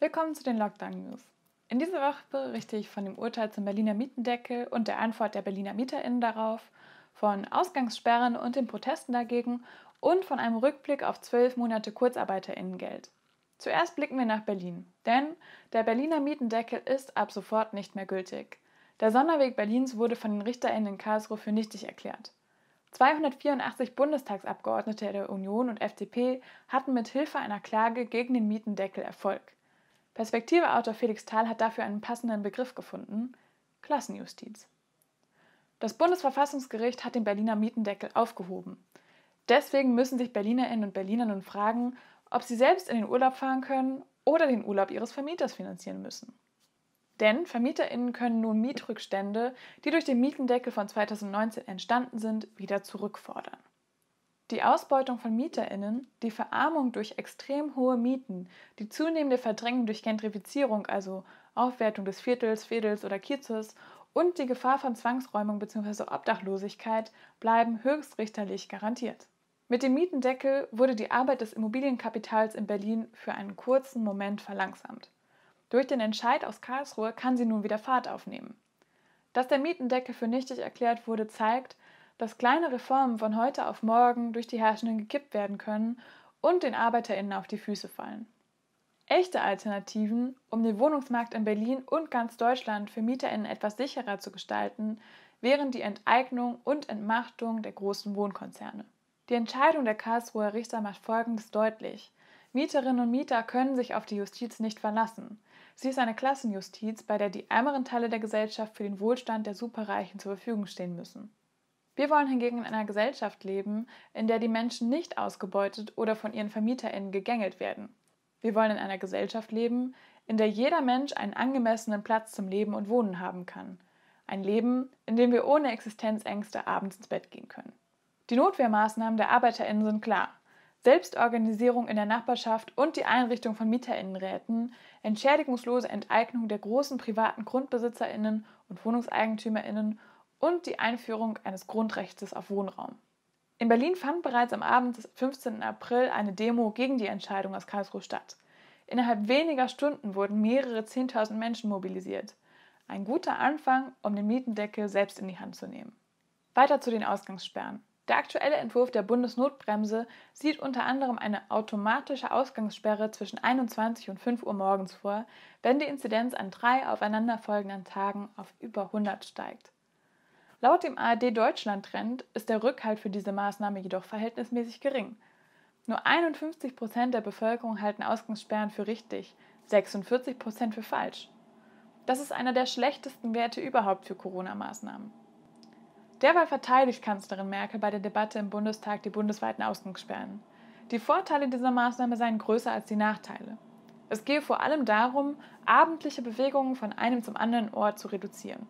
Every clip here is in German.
Willkommen zu den Lockdown News. In dieser Woche berichte ich von dem Urteil zum Berliner Mietendeckel und der Antwort der Berliner MieterInnen darauf, von Ausgangssperren und den Protesten dagegen und von einem Rückblick auf zwölf Monate KurzarbeiterInnengeld. Zuerst blicken wir nach Berlin, denn der Berliner Mietendeckel ist ab sofort nicht mehr gültig. Der Sonderweg Berlins wurde von den RichterInnen in Karlsruhe für nichtig erklärt. 284 Bundestagsabgeordnete der Union und FDP hatten mit Hilfe einer Klage gegen den Mietendeckel Erfolg. Perspektiveautor Felix Thal hat dafür einen passenden Begriff gefunden: Klassenjustiz. Das Bundesverfassungsgericht hat den Berliner Mietendeckel aufgehoben. Deswegen müssen sich Berlinerinnen und Berliner nun fragen, ob sie selbst in den Urlaub fahren können oder den Urlaub ihres Vermieters finanzieren müssen. Denn VermieterInnen können nun Mietrückstände, die durch den Mietendeckel von 2019 entstanden sind, wieder zurückfordern. Die Ausbeutung von MieterInnen, die Verarmung durch extrem hohe Mieten, die zunehmende Verdrängung durch Gentrifizierung, also Aufwertung des Viertels, Viertels oder Kiezes und die Gefahr von Zwangsräumung bzw. Obdachlosigkeit bleiben höchstrichterlich garantiert. Mit dem Mietendeckel wurde die Arbeit des Immobilienkapitals in Berlin für einen kurzen Moment verlangsamt. Durch den Entscheid aus Karlsruhe kann sie nun wieder Fahrt aufnehmen. Dass der Mietendeckel für nichtig erklärt wurde, zeigt, dass kleine Reformen von heute auf morgen durch die Herrschenden gekippt werden können und den Arbeiterinnen auf die Füße fallen. Echte Alternativen, um den Wohnungsmarkt in Berlin und ganz Deutschland für Mieterinnen etwas sicherer zu gestalten, wären die Enteignung und Entmachtung der großen Wohnkonzerne. Die Entscheidung der Karlsruher Richter macht Folgendes deutlich. Mieterinnen und Mieter können sich auf die Justiz nicht verlassen. Sie ist eine Klassenjustiz, bei der die ärmeren Teile der Gesellschaft für den Wohlstand der Superreichen zur Verfügung stehen müssen. Wir wollen hingegen in einer Gesellschaft leben, in der die Menschen nicht ausgebeutet oder von ihren VermieterInnen gegängelt werden. Wir wollen in einer Gesellschaft leben, in der jeder Mensch einen angemessenen Platz zum Leben und Wohnen haben kann. Ein Leben, in dem wir ohne Existenzängste abends ins Bett gehen können. Die Notwehrmaßnahmen der ArbeiterInnen sind klar. Selbstorganisierung in der Nachbarschaft und die Einrichtung von MieterInnenräten, entschädigungslose Enteignung der großen privaten GrundbesitzerInnen und WohnungseigentümerInnen und die Einführung eines Grundrechts auf Wohnraum. In Berlin fand bereits am Abend des 15. April eine Demo gegen die Entscheidung aus Karlsruhe statt. Innerhalb weniger Stunden wurden mehrere 10.000 Menschen mobilisiert. Ein guter Anfang, um den Mietendeckel selbst in die Hand zu nehmen. Weiter zu den Ausgangssperren. Der aktuelle Entwurf der Bundesnotbremse sieht unter anderem eine automatische Ausgangssperre zwischen 21 und 5 Uhr morgens vor, wenn die Inzidenz an drei aufeinanderfolgenden Tagen auf über 100 steigt. Laut dem ARD Deutschland Trend ist der Rückhalt für diese Maßnahme jedoch verhältnismäßig gering. Nur 51 Prozent der Bevölkerung halten Ausgangssperren für richtig, 46 Prozent für falsch. Das ist einer der schlechtesten Werte überhaupt für Corona-Maßnahmen. Derweil verteidigt Kanzlerin Merkel bei der Debatte im Bundestag die bundesweiten Ausgangssperren. Die Vorteile dieser Maßnahme seien größer als die Nachteile. Es gehe vor allem darum, abendliche Bewegungen von einem zum anderen Ort zu reduzieren.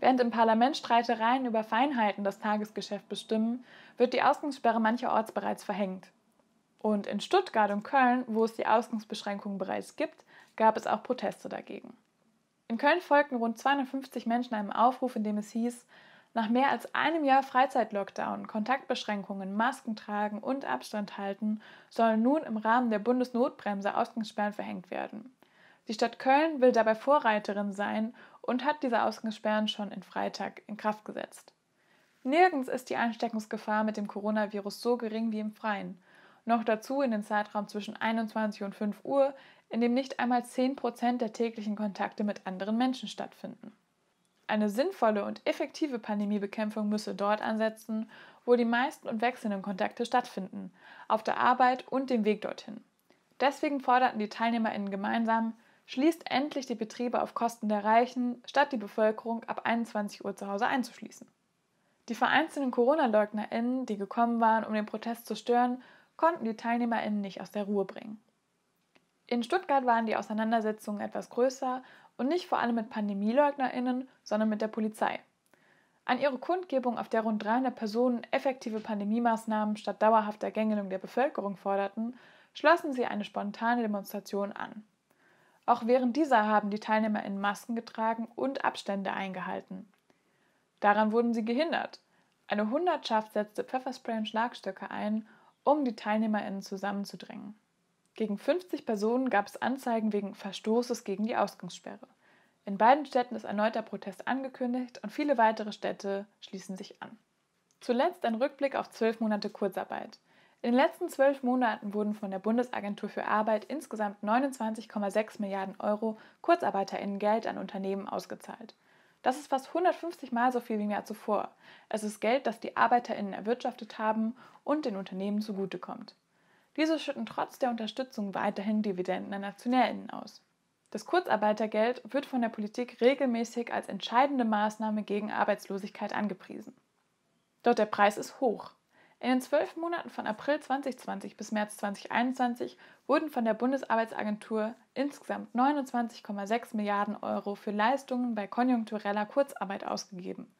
Während im Parlament Streitereien über Feinheiten das Tagesgeschäft bestimmen, wird die Ausgangssperre mancherorts bereits verhängt. Und in Stuttgart und Köln, wo es die Ausgangsbeschränkungen bereits gibt, gab es auch Proteste dagegen. In Köln folgten rund 250 Menschen einem Aufruf, in dem es hieß, nach mehr als einem Jahr Freizeitlockdown, Kontaktbeschränkungen, Masken tragen und Abstand halten, sollen nun im Rahmen der Bundesnotbremse Ausgangssperren verhängt werden. Die Stadt Köln will dabei Vorreiterin sein und hat diese Ausgangssperren schon in Freitag in Kraft gesetzt. Nirgends ist die Ansteckungsgefahr mit dem Coronavirus so gering wie im Freien. Noch dazu in den Zeitraum zwischen 21 und 5 Uhr, in dem nicht einmal 10 Prozent der täglichen Kontakte mit anderen Menschen stattfinden. Eine sinnvolle und effektive Pandemiebekämpfung müsse dort ansetzen, wo die meisten und wechselnden Kontakte stattfinden, auf der Arbeit und dem Weg dorthin. Deswegen forderten die TeilnehmerInnen gemeinsam, schließt endlich die Betriebe auf Kosten der Reichen, statt die Bevölkerung ab 21 Uhr zu Hause einzuschließen. Die vereinzelten Corona-LeugnerInnen, die gekommen waren, um den Protest zu stören, konnten die TeilnehmerInnen nicht aus der Ruhe bringen. In Stuttgart waren die Auseinandersetzungen etwas größer und nicht vor allem mit PandemieleugnerInnen, sondern mit der Polizei. An ihre Kundgebung, auf der rund 300 Personen effektive Pandemie-Maßnahmen statt dauerhafter Gängelung der Bevölkerung forderten, schlossen sie eine spontane Demonstration an. Auch während dieser haben die TeilnehmerInnen Masken getragen und Abstände eingehalten. Daran wurden sie gehindert. Eine Hundertschaft setzte Pfefferspray und Schlagstöcke ein, um die TeilnehmerInnen zusammenzudrängen. Gegen 50 Personen gab es Anzeigen wegen Verstoßes gegen die Ausgangssperre. In beiden Städten ist erneuter Protest angekündigt und viele weitere Städte schließen sich an. Zuletzt ein Rückblick auf zwölf Monate Kurzarbeit. In den letzten zwölf Monaten wurden von der Bundesagentur für Arbeit insgesamt 29,6 Milliarden Euro Kurzarbeiterinnengeld an Unternehmen ausgezahlt. Das ist fast 150 Mal so viel wie im Jahr zuvor. Es ist Geld, das die Arbeiterinnen erwirtschaftet haben und den Unternehmen zugutekommt. Diese schütten trotz der Unterstützung weiterhin Dividenden an Aktionärinnen aus. Das Kurzarbeitergeld wird von der Politik regelmäßig als entscheidende Maßnahme gegen Arbeitslosigkeit angepriesen. Doch der Preis ist hoch. In den zwölf Monaten von April 2020 bis März 2021 wurden von der Bundesarbeitsagentur insgesamt 29,6 Milliarden Euro für Leistungen bei konjunktureller Kurzarbeit ausgegeben.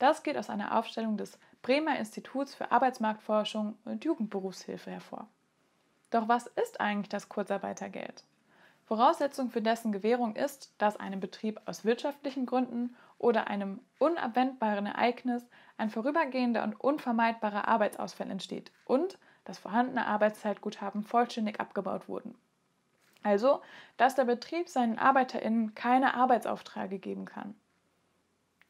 Das geht aus einer Aufstellung des Bremer Instituts für Arbeitsmarktforschung und Jugendberufshilfe hervor. Doch was ist eigentlich das Kurzarbeitergeld? Voraussetzung für dessen Gewährung ist, dass einem Betrieb aus wirtschaftlichen Gründen oder einem unabwendbaren Ereignis ein vorübergehender und unvermeidbarer Arbeitsausfall entsteht und das vorhandene Arbeitszeitguthaben vollständig abgebaut wurden. Also, dass der Betrieb seinen ArbeiterInnen keine Arbeitsaufträge geben kann.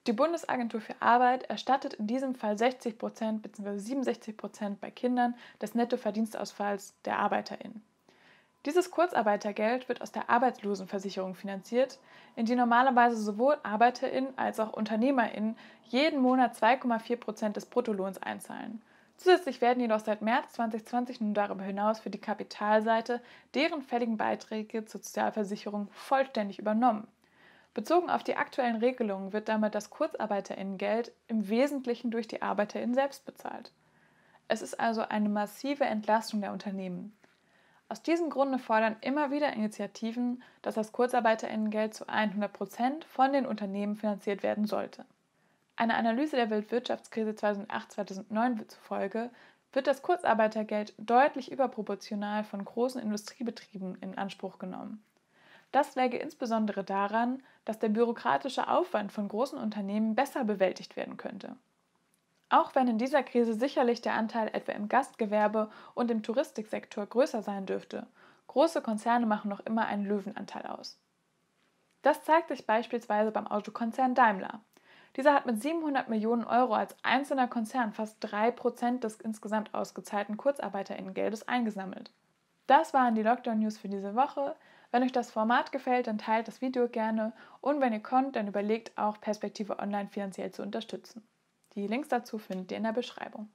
Die Bundesagentur für Arbeit erstattet in diesem Fall 60% bzw. 67% bei Kindern des Nettoverdienstausfalls der ArbeiterInnen. Dieses Kurzarbeitergeld wird aus der Arbeitslosenversicherung finanziert, in die normalerweise sowohl ArbeiterInnen als auch UnternehmerInnen jeden Monat 2,4 Prozent des Bruttolohns einzahlen. Zusätzlich werden jedoch seit März 2020 nun darüber hinaus für die Kapitalseite deren fälligen Beiträge zur Sozialversicherung vollständig übernommen. Bezogen auf die aktuellen Regelungen wird damit das Kurzarbeiterinnengeld im Wesentlichen durch die Arbeiterinnen selbst bezahlt. Es ist also eine massive Entlastung der Unternehmen. Aus diesem Grunde fordern immer wieder Initiativen, dass das Kurzarbeiterinnengeld zu 100 Prozent von den Unternehmen finanziert werden sollte. Eine Analyse der Weltwirtschaftskrise 2008-2009 zufolge wird das Kurzarbeitergeld deutlich überproportional von großen Industriebetrieben in Anspruch genommen. Das läge insbesondere daran, dass der bürokratische Aufwand von großen Unternehmen besser bewältigt werden könnte. Auch wenn in dieser Krise sicherlich der Anteil etwa im Gastgewerbe und im Touristiksektor größer sein dürfte, große Konzerne machen noch immer einen Löwenanteil aus. Das zeigt sich beispielsweise beim Autokonzern Daimler. Dieser hat mit 700 Millionen Euro als einzelner Konzern fast 3% des insgesamt ausgezahlten Kurzarbeiterinnengeldes eingesammelt. Das waren die Lockdown-News für diese Woche. Wenn euch das Format gefällt, dann teilt das Video gerne und wenn ihr könnt, dann überlegt auch, Perspektive Online finanziell zu unterstützen. Die Links dazu findet ihr in der Beschreibung.